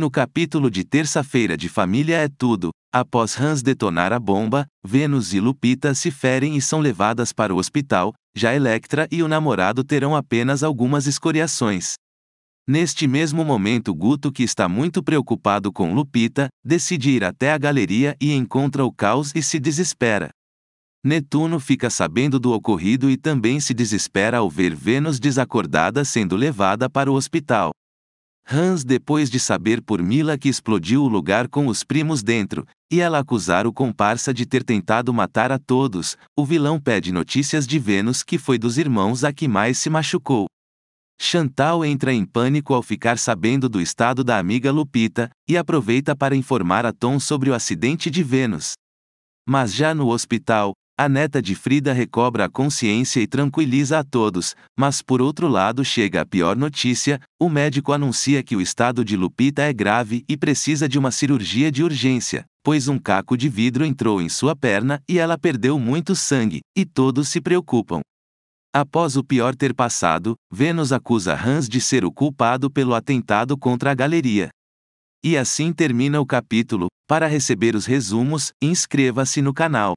no capítulo de terça-feira de Família é Tudo, após Hans detonar a bomba, Vênus e Lupita se ferem e são levadas para o hospital, já Electra e o namorado terão apenas algumas escoriações. Neste mesmo momento, Guto, que está muito preocupado com Lupita, decide ir até a galeria e encontra o caos e se desespera. Netuno fica sabendo do ocorrido e também se desespera ao ver Vênus desacordada sendo levada para o hospital. Hans depois de saber por Mila que explodiu o lugar com os primos dentro, e ela acusar o comparsa de ter tentado matar a todos, o vilão pede notícias de Vênus que foi dos irmãos a que mais se machucou. Chantal entra em pânico ao ficar sabendo do estado da amiga Lupita, e aproveita para informar a Tom sobre o acidente de Vênus. Mas já no hospital, a neta de Frida recobra a consciência e tranquiliza a todos, mas por outro lado chega a pior notícia: o médico anuncia que o estado de Lupita é grave e precisa de uma cirurgia de urgência, pois um caco de vidro entrou em sua perna e ela perdeu muito sangue, e todos se preocupam. Após o pior ter passado, Vênus acusa Hans de ser o culpado pelo atentado contra a galeria. E assim termina o capítulo. Para receber os resumos, inscreva-se no canal.